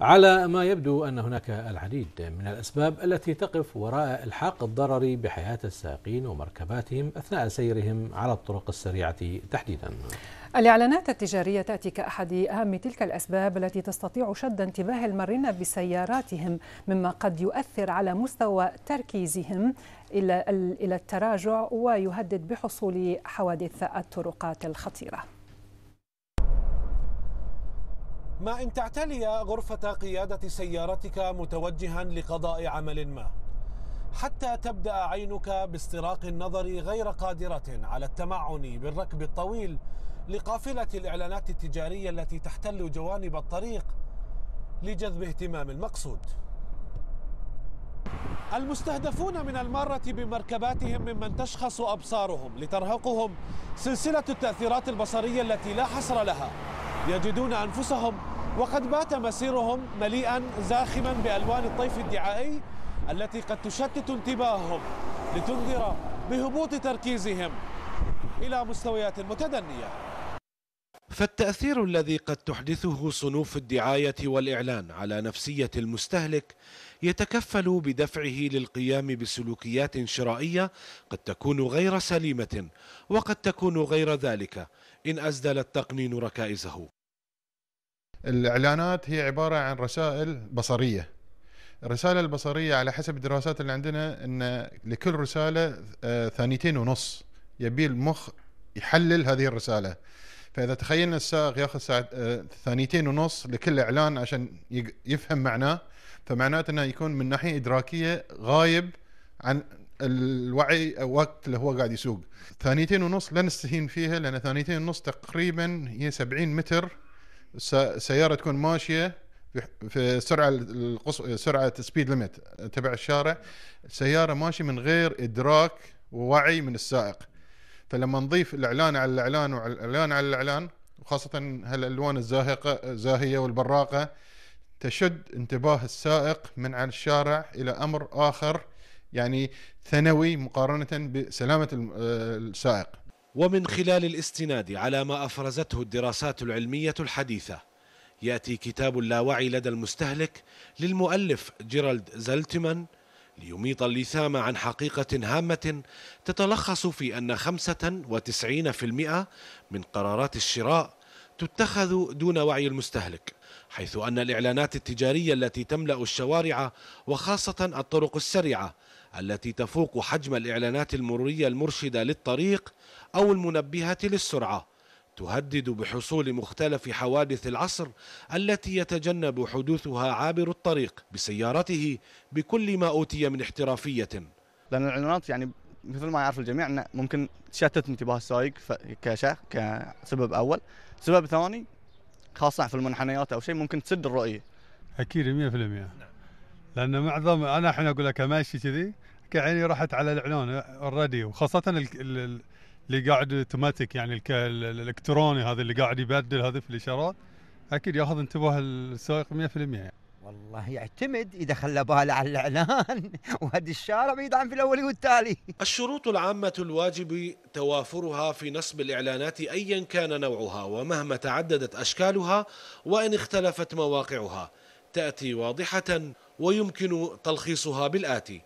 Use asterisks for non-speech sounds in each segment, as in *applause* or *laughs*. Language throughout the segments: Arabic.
على ما يبدو أن هناك العديد من الأسباب التي تقف وراء الحاق الضرر بحياة السائقين ومركباتهم أثناء سيرهم على الطرق السريعة تحديدا الإعلانات التجارية تأتي كأحد أهم تلك الأسباب التي تستطيع شد انتباه المارين بسياراتهم مما قد يؤثر على مستوى تركيزهم إلى التراجع ويهدد بحصول حوادث الطرقات الخطيرة ما أن تعتلي غرفة قيادة سيارتك متوجها لقضاء عمل ما حتى تبدأ عينك باستراق النظر غير قادرة على التمعن بالركب الطويل لقافلة الإعلانات التجارية التي تحتل جوانب الطريق لجذب اهتمام المقصود المستهدفون من المارة بمركباتهم ممن تشخص أبصارهم لترهقهم سلسلة التأثيرات البصرية التي لا حصر لها يجدون أنفسهم وقد بات مسيرهم مليئا زاخما بألوان الطيف الدعائي التي قد تشتت انتباههم لتنذر بهبوط تركيزهم إلى مستويات متدنية فالتأثير الذي قد تحدثه صنوف الدعاية والإعلان على نفسية المستهلك يتكفل بدفعه للقيام بسلوكيات شرائية قد تكون غير سليمة وقد تكون غير ذلك إن أزدل التقنين ركائزه الاعلانات هي عباره عن رسائل بصريه الرساله البصريه على حسب الدراسات اللي عندنا ان لكل رساله آه، ثانيتين ونص يبي المخ يحلل هذه الرساله فاذا تخيلنا السائق ياخذ ساعة آه، ثانيتين ونص لكل اعلان عشان يفهم معناه فمعناته انه يكون من ناحيه ادراكيه غايب عن الوعي او وقت اللي هو قاعد يسوق ثانيتين ونص لا نستهين فيها لان ثانيتين ونص تقريبا هي 70 متر السياره تكون ماشيه في سرعه القص... سرعه سبيد ليميت تبع الشارع السياره ماشيه من غير ادراك ووعي من السائق فلما نضيف الاعلان على الاعلان وعلى الاعلان على الاعلان وخاصه هالالوان الزاهقه الزاهيه والبراقه تشد انتباه السائق من عن الشارع الى امر اخر يعني ثانوي مقارنه بسلامه آه، السائق ومن خلال الاستناد على ما أفرزته الدراسات العلمية الحديثة يأتي كتاب اللاوعي لدى المستهلك للمؤلف جيرالد زلتمان ليميط اللثام عن حقيقة هامة تتلخص في أن 95% من قرارات الشراء تتخذ دون وعي المستهلك حيث أن الإعلانات التجارية التي تملأ الشوارع وخاصة الطرق السريعة التي تفوق حجم الإعلانات المرورية المرشدة للطريق أو المنبهة للسرعة تهدد بحصول مختلف حوادث العصر التي يتجنب حدوثها عابر الطريق بسيارته بكل ما أوتي من احترافية لأن الإعلانات يعني مثل ما يعرف الجميع أنه ممكن تشتت انتباه السائق كشخص كسبب أول سبب ثاني خاصه في المنحنيات او شيء ممكن تسد الرؤيه اكيد 100% نعم. لان معظم انا الحين اقول لك ماشي كذي عيني راحت على الإعلان اوريدي وخاصه اللي قاعد اوتوماتيك يعني الالكتروني هذا اللي قاعد يبدل هذا في الاشارات اكيد ياخذ انتباه السائق 100% يعني. والله يعتمد اذا خلى باله على الاعلان *laughs* وهد الشارع بيدعم في الاول والتالي الشروط العامه الواجب توافرها في نصب الاعلانات ايا كان نوعها ومهما تعددت اشكالها وان اختلفت مواقعها تاتي واضحه ويمكن تلخيصها بالاتي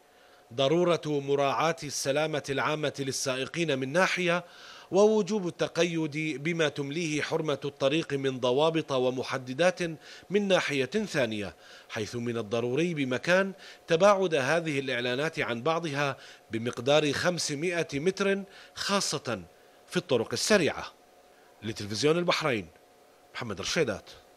ضروره مراعاه السلامه العامه للسائقين من ناحيه ووجوب التقيد بما تمليه حرمة الطريق من ضوابط ومحددات من ناحية ثانية حيث من الضروري بمكان تباعد هذه الإعلانات عن بعضها بمقدار 500 متر خاصة في الطرق السريعة لتلفزيون البحرين محمد رشيدات